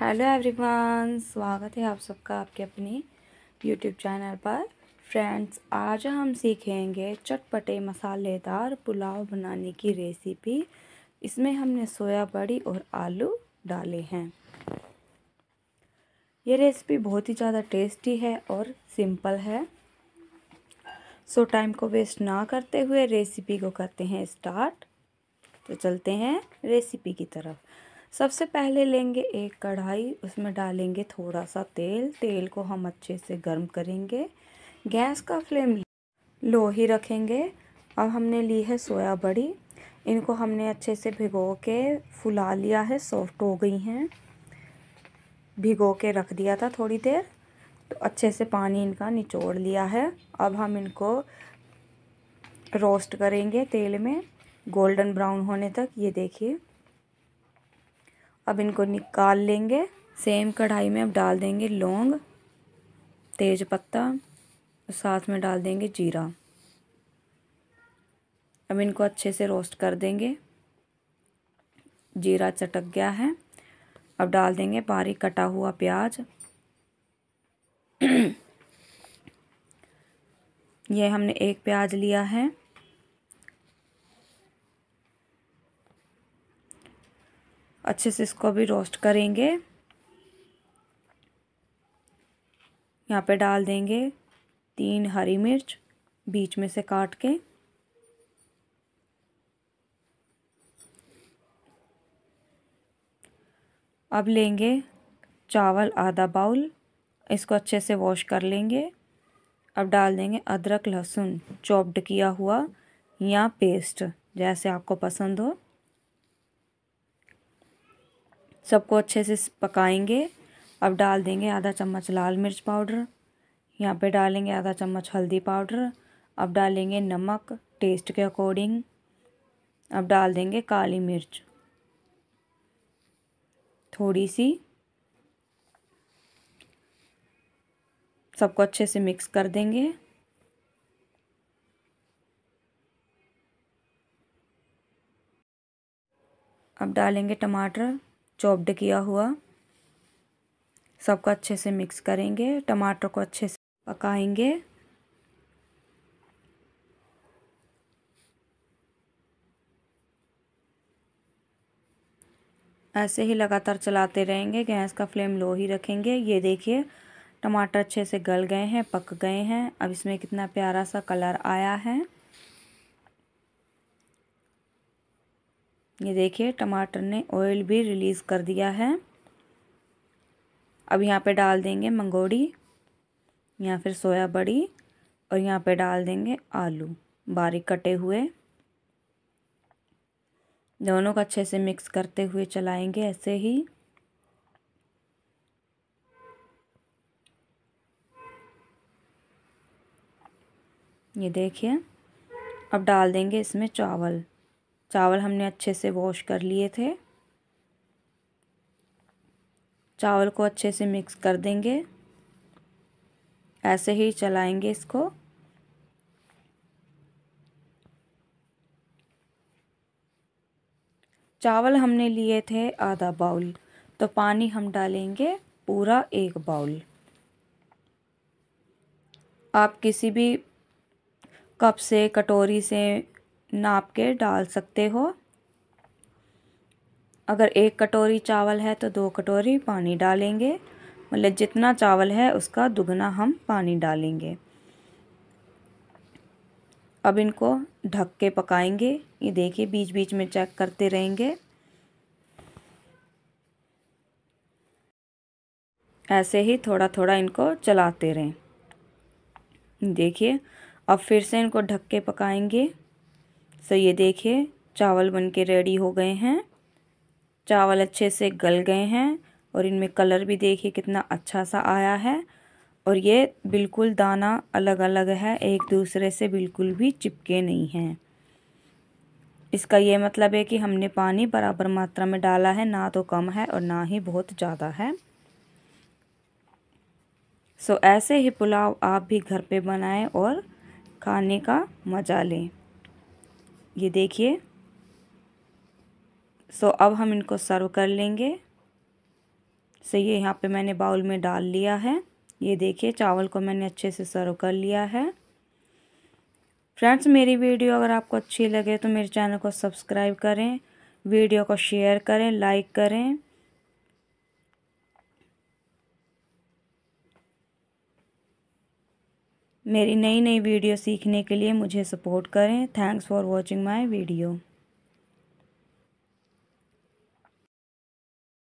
hello everyone स्वागत है आप सबका आपके अपने यूट्यूब चैनल पर फ्रेंड्स आज हम सीखेंगे चटपटे मसालेदार पुलाव बनाने की रेसिपी इसमें हमने सोया बड़ी और आलू डाले हैं ये रेसिपी बहुत ही ज़्यादा टेस्टी है और सिंपल है सो टाइम को वेस्ट ना करते हुए रेसिपी को करते हैं स्टार्ट तो चलते हैं रेसिपी की तरफ सबसे पहले लेंगे एक कढ़ाई उसमें डालेंगे थोड़ा सा तेल तेल को हम अच्छे से गर्म करेंगे गैस का फ्लेम लो ही रखेंगे अब हमने ली है सोया बड़ी इनको हमने अच्छे से भिगो के फुला लिया है सॉफ्ट हो गई हैं भिगो के रख दिया था थोड़ी देर तो अच्छे से पानी इनका निचोड़ लिया है अब हम इनको रोस्ट करेंगे तेल में गोल्डन ब्राउन होने तक ये देखिए अब इनको निकाल लेंगे सेम कढ़ाई में अब डाल देंगे लौंग तेज पत्ता साथ में डाल देंगे जीरा अब इनको अच्छे से रोस्ट कर देंगे जीरा चटक गया है अब डाल देंगे बारीक कटा हुआ प्याज ये हमने एक प्याज लिया है अच्छे से इसको अभी रोस्ट करेंगे यहाँ पे डाल देंगे तीन हरी मिर्च बीच में से काट के अब लेंगे चावल आधा बाउल इसको अच्छे से वॉश कर लेंगे अब डाल देंगे अदरक लहसुन चॉप्ड किया हुआ या पेस्ट जैसे आपको पसंद हो सबको अच्छे से पकाएंगे अब डाल देंगे आधा चम्मच लाल मिर्च पाउडर यहाँ पे डालेंगे आधा चम्मच हल्दी पाउडर अब डालेंगे नमक टेस्ट के अकॉर्डिंग अब डाल देंगे काली मिर्च थोड़ी सी सबको अच्छे से मिक्स कर देंगे अब डालेंगे टमाटर चॉप्ड किया हुआ सबको अच्छे से मिक्स करेंगे टमाटर को अच्छे से पकाएंगे ऐसे ही लगातार चलाते रहेंगे गैस का फ्लेम लो ही रखेंगे ये देखिए टमाटर अच्छे से गल गए हैं पक गए हैं अब इसमें कितना प्यारा सा कलर आया है ये देखिए टमाटर ने ऑयल भी रिलीज़ कर दिया है अब यहाँ पे डाल देंगे मंगोड़ी या फिर सोया बड़ी और यहाँ पे डाल देंगे आलू बारीक कटे हुए दोनों को अच्छे से मिक्स करते हुए चलाएंगे ऐसे ही ये देखिए अब डाल देंगे इसमें चावल चावल हमने अच्छे से वॉश कर लिए थे चावल को अच्छे से मिक्स कर देंगे ऐसे ही चलाएंगे इसको चावल हमने लिए थे आधा बाउल तो पानी हम डालेंगे पूरा एक बाउल आप किसी भी कप से कटोरी से नाप के डाल सकते हो अगर एक कटोरी चावल है तो दो कटोरी पानी डालेंगे मतलब जितना चावल है उसका दुगना हम पानी डालेंगे अब इनको ढक के पकाएंगे ये देखिए बीच बीच में चेक करते रहेंगे ऐसे ही थोड़ा थोड़ा इनको चलाते रहें देखिए अब फिर से इनको ढक के पकाएंगे सो ये देखिए चावल बन के रेडी हो गए हैं चावल अच्छे से गल गए हैं और इनमें कलर भी देखिए कितना अच्छा सा आया है और ये बिल्कुल दाना अलग अलग है एक दूसरे से बिल्कुल भी चिपके नहीं हैं इसका ये मतलब है कि हमने पानी बराबर मात्रा में डाला है ना तो कम है और ना ही बहुत ज़्यादा है सो ऐसे ही पुलाव आप भी घर पे बनाएं और खाने का मज़ा लें ये देखिए सो अब हम इनको सर्व कर लेंगे सो ये यहाँ पे मैंने बाउल में डाल लिया है ये देखिए चावल को मैंने अच्छे से सर्व कर लिया है फ्रेंड्स मेरी वीडियो अगर आपको अच्छी लगे तो मेरे चैनल को सब्सक्राइब करें वीडियो को शेयर करें लाइक करें मेरी नई नई वीडियो सीखने के लिए मुझे सपोर्ट करें thanks for watching my video